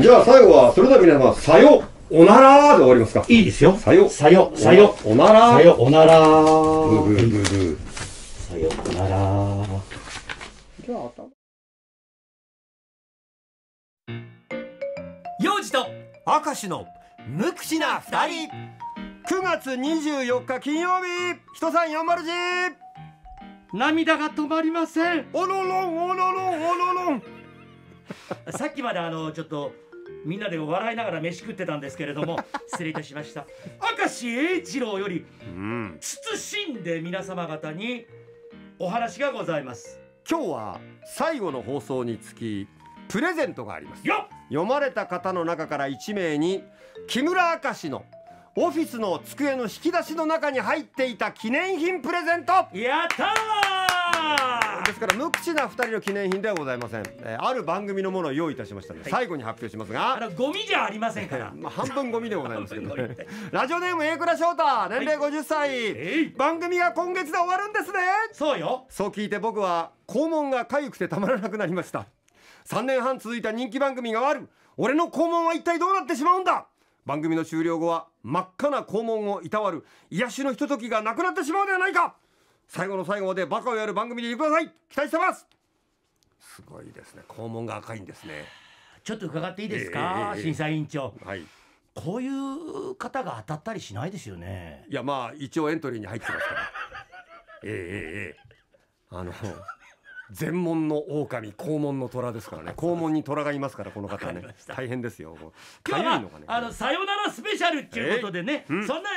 じゃあ最後は、それでは皆様、さよおならで終わりますか。いいですよ。さよ。さよ。さよ。おなら。さよ。おなら。ブブブブ。さよ。おなら。じゃあ、頭。幼児と明石の無口な二人。九月二十四日金曜日、ひとさん4 0じ。涙が止まりません。おろろん、おろろん、おろろん。さっきまであの、ちょっと。みんなで笑いながら飯食ってたんですけれども 失礼いたしました明石栄一郎より、うん、慎んで皆様方にお話がございます今日は最後の放送につきプレゼントがありますよ読まれた方の中から1名に木村明石のオフィスの机の引き出しの中に入っていた記念品プレゼントやったーですから無口な2人の記念品ではございません、えー、ある番組のものを用意いたしましたので、はい、最後に発表しますがあのゴミじゃありませんから、まあ、半分ゴミでございますけど、ね、ラジオネーム A 倉翔太年齢50歳、はいえ番組が今月で終わるんですねそうよそう聞いて僕は肛門が痒くてたまらなくなりました3年半続いた人気番組が終わる俺の肛門は一体どうなってしまうんだ番組の終了後は真っ赤な肛門をいたわる癒しのひとときがなくなってしまうではないか最後の最後までバカをやる番組でいてください期待してますすごいですね肛門が赤いんですねちょっと伺っていいですか、えーえー、審査委員長はいこういう方が当たったりしないですよねいやまあ一応エントリーに入ってますから ええええあの全門の狼肛門の虎ですからね肛門に虎がいますからこの方ね大変ですよ今日は、ね、あのさよならスペシャルっていうことでね、えーうん、そんな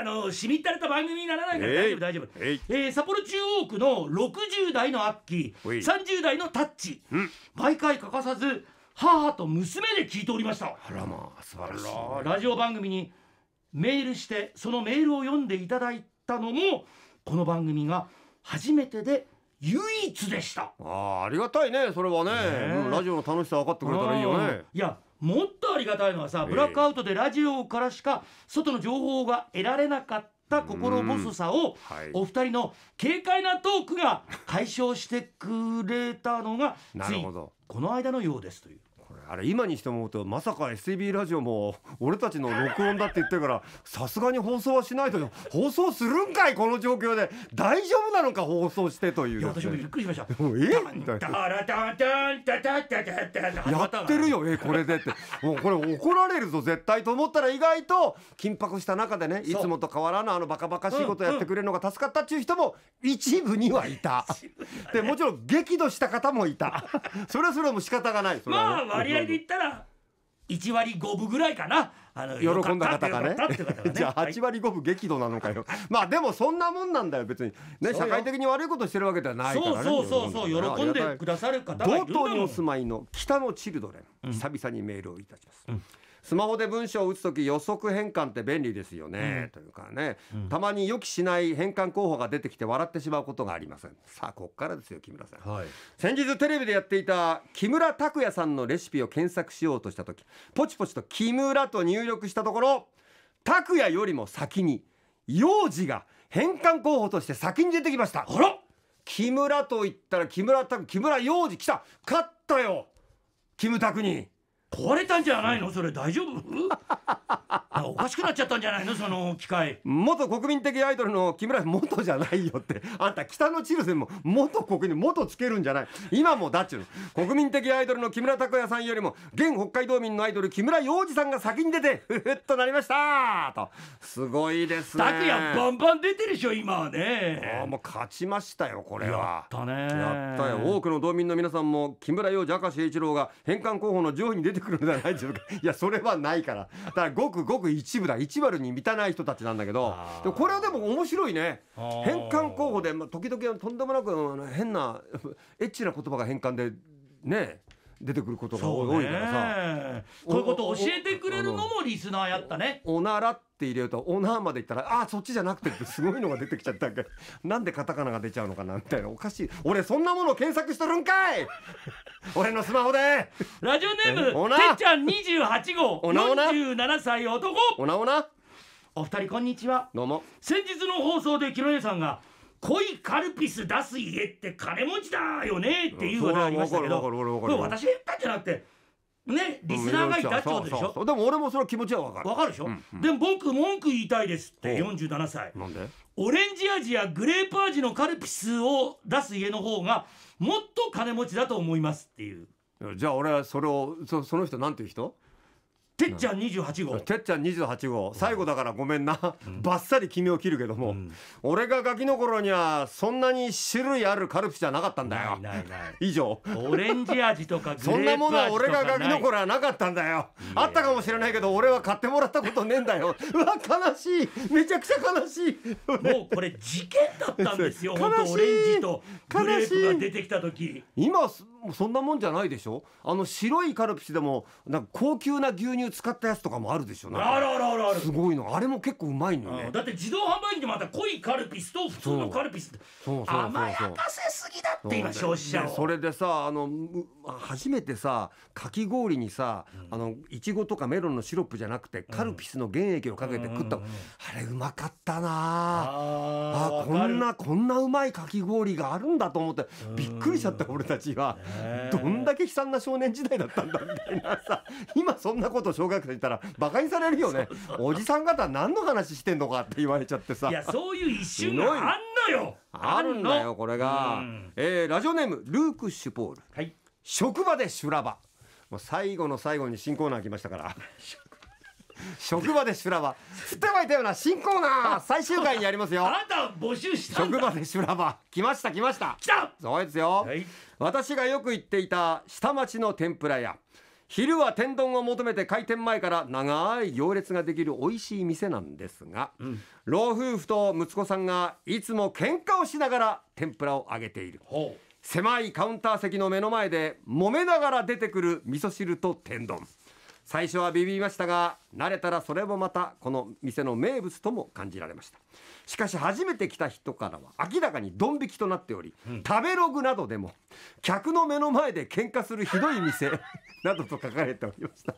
あのしみったれた番組にならないから大丈夫大丈夫、えー、えー、札幌中央区の60代のアッキー30代のタッチ、うん、毎回欠かさず母と娘で聞いておりましたあらまあ素晴らしい、ね、ラジオ番組にメールしてそのメールを読んでいただいたのもこの番組が初めてで唯一でしたああありがたいねそれはね、うんラジオの楽しさ分かってくれたらいいよねいやもっとありがたいのはさ、ブラックアウトでラジオからしか外の情報が得られなかった心細さを、はい、お二人の軽快なトークが解消してくれたのが ついこの間のようですという。あれ今にして思うとまさか STB ラジオも俺たちの録音だって言ってるからさすがに放送はしないと放送するんかいこの状況で大丈夫なのか放送してという、いや私もびっくりしました えダたダンダンダダダダダやってるよえこれでってもうこれ怒られるぞ絶対と思ったら意外と緊迫した中でねいつもと変わらぬあのバカバカしいことやってくれるのが助かったっていう人も一部にはいた、でもちろん激怒した方もいたそれはそれはもう仕方がないそれは、ね、まあ割合で言ったら1割5分ぐらいかなあの喜んだ方がね、ね、じゃあ8割5分激怒なのかよ まあでもそんなもんなんだよ別にね社会的に悪いことしてるわけではないからねそうそうそうそう喜んでくださる方がいるんだもん道東にお住まいの北野チルドレン、うん、久々にメールをいたします、うんスマホで文章を打つ時予測変換って便利ですよね、うん、というかね、うん、たまに予期しない変換候補が出てきて笑ってしまうことがありませんさあここからですよ木村さん、はい、先日テレビでやっていた木村拓哉さんのレシピを検索しようとした時ポチポチと「木村」と入力したところ拓哉よりも先に幼児が変換候補として先に出てきましたほら木村と言ったら木村拓木村幼児来た勝ったよキムタクに壊れたんじゃないのそれ大丈夫 おかしくなっちゃったんじゃないのその機械元国民的アイドルの木村元じゃないよってあんた北のチルも元国民元つけるんじゃない今もだっちゅうの国民的アイドルの木村拓哉さんよりも現北海道民のアイドル木村洋二さんが先に出てふふっとなりましたとすごいですね拓哉バンバン出てるでしょ今はねあもう勝ちましたよこれはやったねやったよ多くの道民の皆さんも木村洋二明石一郎が返還候補の上位に出ててくるのではないでしょうかいや それはないからだからごくごく一部だ一割に満たない人たちなんだけどでこれはでも面白いね変換候補で、時々とんでもなく変なエッチな言葉が変換でね出てくることが多いからさこういうことを教えてくれるのもリスナーやったねおならって入れるとおなーまでいったらあそっちじゃなくてってすごいのが出てきちゃったんなんでカタカナが出ちゃうのかなみたいなおかしい俺そんなもの検索しとるんかい俺のスマホでラジオネームてっちゃん28号おなおな47歳男おなおなお二人こんにちはどうも先日の放送で木野さんが濃いカルピス出す家って金持ちだよねっていう話ありましたけどこれ私が言ったんじゃなくてね、リスナーがいたってことでしょでも俺もその気持ちはわかるわかるでしょ、うんうん、でも僕文句言いたいですって47歳なんでオレンジ味やグレープ味のカルピスを出す家の方がもっと金持ちだと思いますっていうじゃあ俺はそれをそその人なんていう人てっちゃん28号てっちゃん28号最後だからごめんな、うん、ばっさり君を切るけども、うん、俺がガキの頃にはそんなに種類あるカルピスじゃなかったんだよ以上オレンジ味とか そんなものは俺がガキの頃はなかったんだよあったかもしれないけど俺は買ってもらったことねえんだようわ悲しいめちゃくちゃ悲しいもうこれ事件だったんですよ 悲しいオレンジとグレープが出てきた時今そんなもんじゃないでしょあの白いカルピスでもなんか高級な牛乳使ったやつとかもあるでしょあるあるあるあるすごいのあれも結構うまいのよねだって自動販売機でまた濃いカルピスと普通のカルピスそそうう甘やかせすぎだって今消費者をそれでさあの初めてさかき氷にさ、あのいちごとかメロンのシロップじゃなくて、カルピスの原液をかけて食った、うんうん、あれうまかったなああこんなこんなうまいかき氷があるんだと思ってびっくりしちゃった俺たちは、どんだけ悲惨な少年時代だったんだみたいなさ今そんなこと小学生いたらバカにされるよねおじさん方何の話してんのかって言われちゃってさいやそういう一瞬があんのよあるんだよこれが、えー、ラジオネームルーク・シュポール、はい、職場で修羅場もう最後の最後に新コーナー来ましたから 職場で修羅場振ってまいたような新コーナー最終回にありますよあなた募集した職場で修羅場来ました来ました来たそうですよ、はい、私がよく行っていた下町の天ぷら屋昼は天丼を求めて開店前から長い行列ができる美味しい店なんですが、うん、老夫婦と息子さんがいつも喧嘩をしながら天ぷらを揚げている狭いカウンター席の目の前で揉めながら出てくる味噌汁と天丼最初はビビりましたが慣れたらそれもまたこの店の名物とも感じられましたしかし初めて来た人からは明らかにドン引きとなっており、うん、食べログなどでも客の目の前で喧嘩するひどい店 などと書かれておりました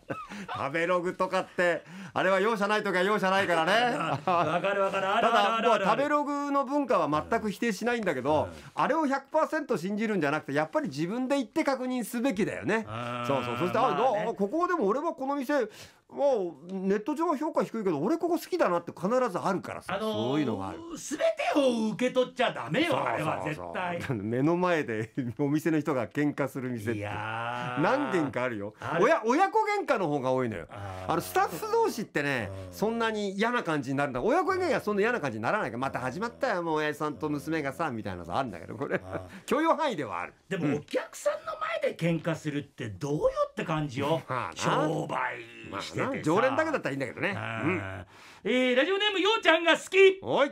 食べログとかってあれは容赦ないとか容赦ないからねただ食べログの文化は全く否定しないんだけど、あれを100%信じるんじゃなくてやっぱり自分で行って確認すべきだよねそうそうそして、まあね、あここでも俺はこの店ネット上は評価低いけど俺ここ好きだなって必ずあるからさ、あのー、そういうのがある全てを受け取っちゃダメよあれは絶対目の前でお店の人が喧嘩する店って何軒かあるよ親親子喧嘩の方が多いのよあのスタッフ同士ってねそんなに嫌な感じになるんだ親子喧嘩はそんな嫌な感じにならないからまた始まったよもう親父さんと娘がさみたいなさあるんだけどこれ許容範囲ではあるでも、お客さんの前で喧嘩するってどうよって感じよ、商売してな常連だけだったらいいんだけどね、うん、えー、ラジオネームようちゃんが好きこ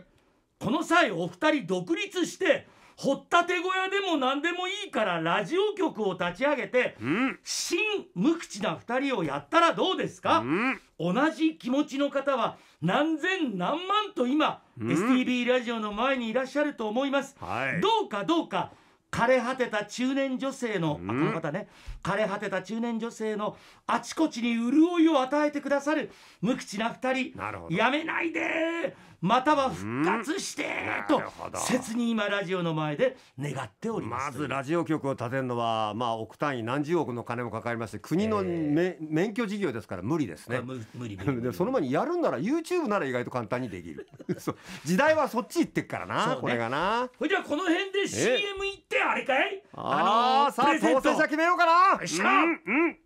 の際お二人独立して掘ったて小屋でも何でもいいからラジオ局を立ち上げて、うん、新無口な2人をやったらどうですか、うん、同じ気持ちの方は何千何万と今、うん、STB ラジオの前にいらっしゃると思います、はい、どうかどうか枯れ果てた中年女性の、あこの方ね枯れ果てた中年女性のあちこちに潤いを与えてくださる無口な二人なるほどやめないでまたは復活してと切に今ラジオの前で願っておりますまずラジオ局を建てるのはまあ億単位何十億の金もかかりまして国の、えー、免許事業ですから無理ですね無理無理 その前にやるんなら YouTube なら意外と簡単にできる 時代はそっち行ってっからな、ね、これがなそれじゃあこの辺で CM 行ってあれかいあのー、さあ当選者決めようかなよっしゃ、うんうん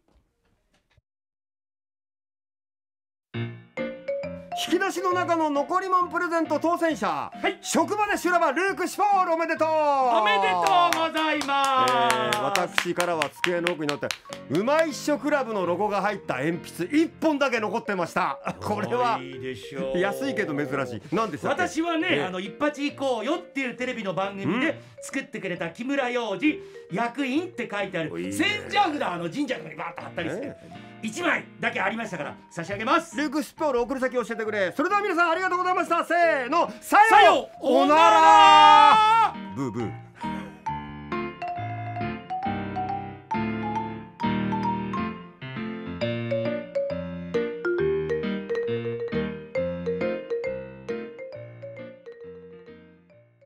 引き出しの中の残りもんプレゼント当選者、はい、職場で修羅場ルーク・シュォールおめでとうおめでとうございます、えー、私からは机の奥になってうまいっしょクラブのロゴが入った鉛筆一本だけ残ってました これはいいでしょう安いけど珍しいなんです私はね、えー、あの一発行こうよっていうテレビの番組で作ってくれた木村洋二役員って書いてある千社札あの神社とかにバーッと貼ったりして、えー1枚だけありましたから差し上げますルーク・スポール送る先教えてくれそれでは皆さんありがとうございましたせーのさようおならブーブー